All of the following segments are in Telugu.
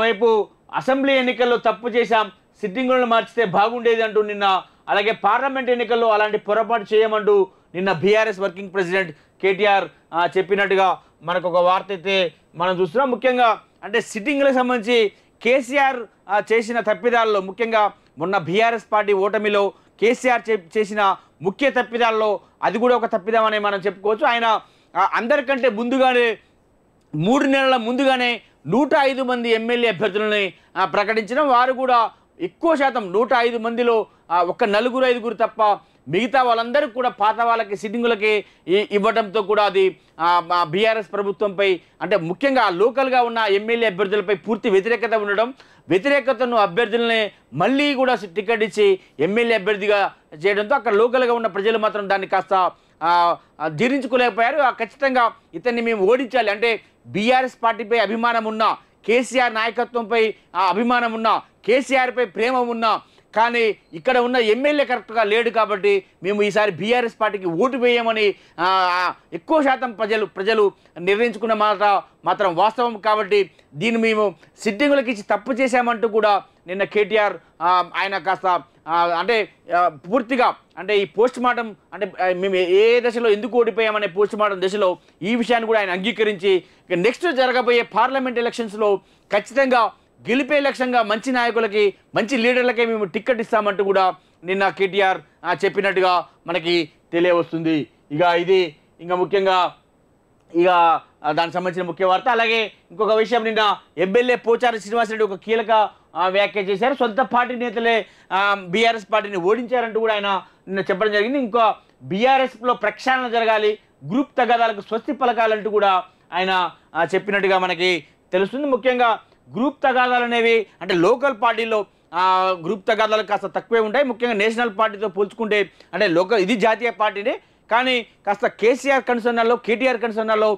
వైపు అసెంబ్లీ ఎన్నికల్లో తప్పు చేశాం సిట్టింగులను మార్చితే బాగుండేది అంటూ నిన్న అలాగే పార్లమెంట్ ఎన్నికల్లో అలాంటి పొరపాటు చేయమంటూ నిన్న బీఆర్ఎస్ వర్కింగ్ ప్రెసిడెంట్ కేటీఆర్ చెప్పినట్టుగా మనకు ఒక వార్త అయితే మనం చూస్తున్నాం ముఖ్యంగా అంటే సిట్టింగ్లకు సంబంధించి కేసీఆర్ చేసిన తప్పిదాల్లో ముఖ్యంగా మొన్న బీఆర్ఎస్ పార్టీ ఓటమిలో కేసీఆర్ చేసిన ముఖ్య తప్పిదాల్లో అది కూడా ఒక తప్పిదం మనం చెప్పుకోవచ్చు ఆయన అందరికంటే ముందుగానే మూడు నెలల ముందుగానే నూట ఐదు మంది ఎమ్మెల్యే అభ్యర్థులని ప్రకటించడం వారు కూడా ఎక్కువ శాతం నూట ఐదు మందిలో ఒక్క నలుగురు ఐదుగురు తప్ప మిగతా వాళ్ళందరూ కూడా పాత వాళ్ళకి సిట్టింగులకి ఇవ్వడంతో కూడా అది బీఆర్ఎస్ ప్రభుత్వంపై అంటే ముఖ్యంగా లోకల్గా ఉన్న ఎమ్మెల్యే అభ్యర్థులపై పూర్తి వ్యతిరేకత ఉండడం వ్యతిరేకతను అభ్యర్థులనే మళ్ళీ కూడా టికెట్ ఇచ్చి ఎమ్మెల్యే అభ్యర్థిగా చేయడంతో అక్కడ లోకల్గా ఉన్న ప్రజలు మాత్రం దాన్ని కాస్త జీర్ణించుకోలేకపోయారు ఖచ్చితంగా ఇతన్ని మేము ఓడించాలి అంటే బీఆర్ఎస్ పార్టీపై అభిమానం ఉన్నా కేసీఆర్ నాయకత్వంపై అభిమానం ఉన్నా కేసీఆర్పై ప్రేమ ఉన్నా కానీ ఇక్కడ ఉన్న ఎమ్మెల్యే కరెక్ట్గా లేడు కాబట్టి మేము ఈసారి బీఆర్ఎస్ పార్టీకి ఓటు వేయమని ఎక్కువ శాతం ప్రజలు ప్రజలు నిర్ణయించుకున్న మాట మాత్రం వాస్తవం కాబట్టి దీన్ని మేము సిట్టింగులకు ఇచ్చి తప్పు చేశామంటూ కూడా నిన్న కేటీఆర్ ఆయన కాస్త అంటే పూర్తిగా అంటే ఈ పోస్ట్ మార్టం అంటే మేము ఏ దశలో ఎందుకు ఓడిపోయామనే పోస్ట్ మార్టం దశలో ఈ విషయాన్ని కూడా ఆయన అంగీకరించి నెక్స్ట్ జరగబోయే పార్లమెంట్ ఎలక్షన్స్లో ఖచ్చితంగా గెలిపే లక్ష్యంగా మంచి నాయకులకి మంచి లీడర్లకే మేము టిక్కెట్ ఇస్తామంటూ కూడా నిన్న కేటీఆర్ చెప్పినట్టుగా మనకి తెలియవస్తుంది ఇక ఇది ఇంకా ముఖ్యంగా ఇక దానికి సంబంధించిన ముఖ్య వార్త అలాగే ఇంకొక విషయం నిన్న ఎమ్మెల్యే పోచారి శ్రీనివాసరెడ్డి ఒక కీలక వ్యాఖ్య చేశారు సొంత పార్టీ నేతలే బీఆర్ఎస్ పార్టీని ఓడించారంటూ కూడా ఆయన నిన్న చెప్పడం జరిగింది ఇంకో బీఆర్ఎస్లో ప్రక్షాళన జరగాలి గ్రూప్ తగాదాలకు స్వస్తి పలకాలంటూ కూడా ఆయన చెప్పినట్టుగా మనకి తెలుస్తుంది ముఖ్యంగా గ్రూప్ తగాదాలు అనేవి అంటే లోకల్ పార్టీలో గ్రూప్ తగాదాలు కాస్త తక్కువే ఉంటాయి ముఖ్యంగా నేషనల్ పార్టీతో పోల్చుకుంటే అంటే లోకల్ ఇది జాతీయ పార్టీనే కానీ కాస్త కేసీఆర్ కన్సర్నాల్లో కేటీఆర్ కన్సర్నాల్లో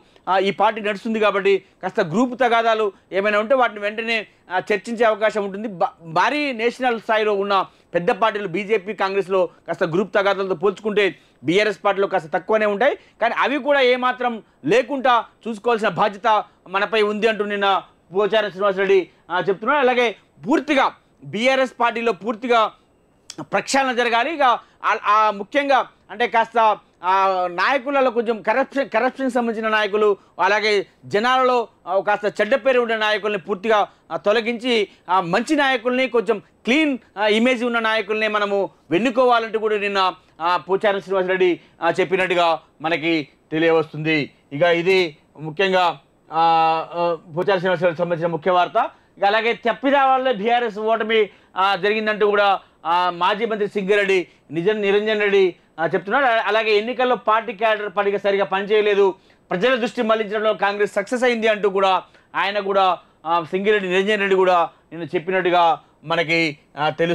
ఈ పార్టీ నడుస్తుంది కాబట్టి కాస్త గ్రూప్ తగాదాలు ఏమైనా ఉంటే వాటిని వెంటనే చర్చించే అవకాశం ఉంటుంది భారీ నేషనల్ స్థాయిలో ఉన్న పెద్ద పార్టీలు బీజేపీ కాంగ్రెస్లో కాస్త గ్రూప్ తగాదాలతో పోల్చుకుంటే బీఆర్ఎస్ పార్టీలో కాస్త తక్కువనే ఉంటాయి కానీ అవి కూడా ఏమాత్రం లేకుండా చూసుకోవాల్సిన బాధ్యత మనపై ఉంది అంటూ నిన్న పోచారం శ్రీనివాసరెడ్డి చెప్తున్నాడు అలాగే పూర్తిగా బీఆర్ఎస్ పార్టీలో పూర్తిగా ప్రక్షాళన జరగాలి ఇక ముఖ్యంగా అంటే కాస్త నాయకులలో కొంచెం కరప్షన్ కరప్షన్ సంబంధించిన నాయకులు అలాగే జనాలలో కాస్త చెడ్డ పేరు ఉన్న నాయకుల్ని పూర్తిగా తొలగించి ఆ మంచి నాయకుల్ని కొంచెం క్లీన్ ఇమేజ్ ఉన్న నాయకుల్ని మనము వెన్నుకోవాలంటూ కూడా నిన్న పోచారం శ్రీనివాసరెడ్డి చెప్పినట్టుగా మనకి తెలియవస్తుంది ఇక ఇది ముఖ్యంగా పోచారం శ్రీనివాసరెడ్డికి సంబంధించిన ముఖ్య వార్త ఇక అలాగే తప్పిదావాళ్ళే బీఆర్ఎస్ ఓటమి జరిగిందంటూ కూడా మాజీ మంత్రి సింగరెడ్డి నిజం నిరంజన్ రెడ్డి చెప్తున్నాడు అలాగే ఎన్నికల్లో పార్టీ క్యాడర్ పడిగా సరిగా పనిచేయలేదు ప్రజల దృష్టి మళ్లించడంలో కాంగ్రెస్ సక్సెస్ అయింది అంటూ కూడా ఆయన కూడా సింగిరెడ్డి నిరంజన్ రెడ్డి కూడా నేను చెప్పినట్టుగా మనకి తెలుసు